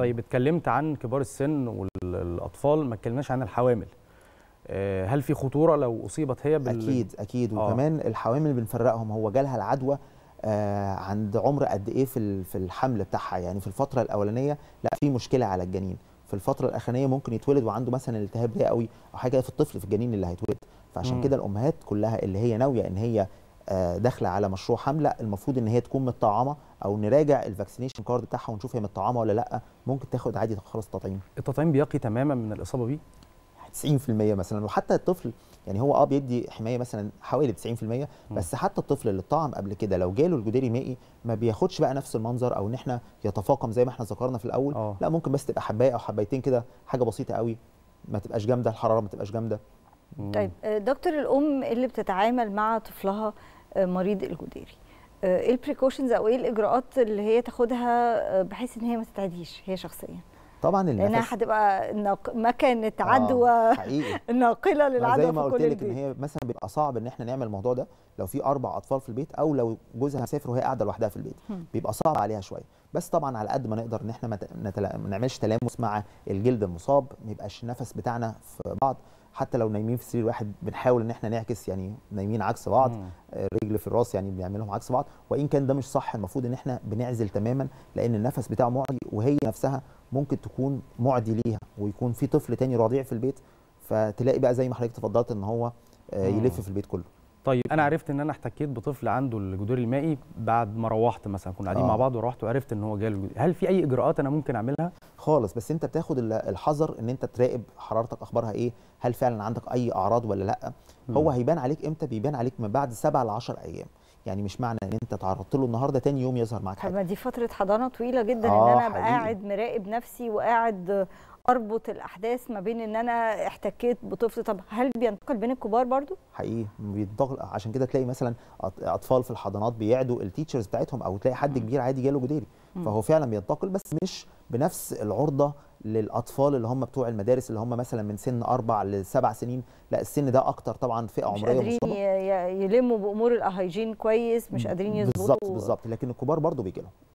طيب اتكلمت عن كبار السن والاطفال ما اتكلمناش عن الحوامل آه، هل في خطوره لو اصيبت هي بال... اكيد اكيد آه. وكمان آه. الحوامل بنفرقهم هو جالها العدوى آه عند عمر قد ايه في في الحمل بتاعها يعني في الفتره الاولانيه لا في مشكله على الجنين في الفتره الاخرانيه ممكن يتولد وعنده مثلا التهاب رئوي او حاجه في الطفل في الجنين اللي هيتولد فعشان كده الامهات كلها اللي هي ناويه ان هي آه، داخله على مشروع حمله المفروض ان هي تكون متطعمه او نراجع الفاكسينيشن كارد بتاعها ونشوف هي متطعمه ولا لا ممكن تاخد عادي خلاص التطعيم التطعيم بيقي تماما من الاصابه بيه 90% مثلا وحتى الطفل يعني هو اه بيدي حمايه مثلا حوالي 90% بس حتى الطفل اللي اتطعم قبل كده لو جاله الجدري مائي ما بياخدش بقى نفس المنظر او ان احنا يتفاقم زي ما احنا ذكرنا في الاول أوه. لا ممكن بس تبقى حبايه او حبايتين كده حاجه بسيطه قوي ما تبقاش جامده الحراره ما تبقاش جامده طيب آه، دكتور الام اللي بتتعامل مع طفلها آه، مريض الجديري ايه البريكوشنز او ايه الاجراءات اللي هي تاخدها آه، بحيث ان هي ما تتعديش هي شخصيا طبعا النفس لانها هتبقى مكانه آه، مكنه عدوى ناقله للعدوى زي ما قلت لك ان هي مثلا بيبقى صعب ان احنا نعمل الموضوع ده لو في اربع اطفال في البيت او لو جوزها مسافر وهي قاعده لوحدها في البيت هم. بيبقى صعب عليها شويه بس طبعا على قد ما نقدر ان احنا ما نتلا... نعملش تلامس مع الجلد المصاب ما يبقاش النفس بتاعنا في بعض حتى لو نايمين في سرير واحد بنحاول ان احنا نعكس يعني نايمين عكس بعض آه، رجل في الراس يعني بنعملهم عكس بعض وان كان ده مش صح المفروض ان احنا بنعزل تماما لان النفس بتاعه معدي وهي نفسها ممكن تكون معدي ليها ويكون في طفل تاني رضيع في البيت فتلاقي بقى زي ما حضرتك تفضلت ان هو آه، يلف في البيت كله طيب انا عرفت ان انا احتكيت بطفل عنده الجدور المائي بعد ما روحت مثلا كنا قاعدين آه. مع بعض وروحت وعرفت ان هو جاله هل في اي اجراءات انا ممكن اعملها خالص بس انت بتاخد الحذر ان انت تراقب حرارتك اخبارها ايه هل فعلا عندك اي اعراض ولا لا هو هيبان عليك امتى بيبان عليك من بعد 7 ل 10 ايام يعني مش معنى ان انت تعرضت له النهارده تاني يوم يظهر معاك حاجه دي فتره حضانه طويله جدا آه ان انا ابقى قاعد مراقب نفسي وقاعد اربط الاحداث ما بين ان انا احتكيت بطفل طب هل بينتقل بين الكبار برضو حقيقي بينتقل عشان كده تلاقي مثلا اطفال في الحضانات بيعدوا التيتشرز بتاعتهم او تلاقي حد كبير عادي جاله جديري فهو فعلا بينتقل بس مش بنفس العرضه للاطفال اللي هم بتوع المدارس اللي هم مثلا من سن اربع لسبع سنين لا السن ده اكتر طبعا فئه عمريه مش قادرين يلموا بامور الاهيجين كويس مش قادرين يظبطوا بالظبط بالظبط لكن الكبار برضو بيجي لهم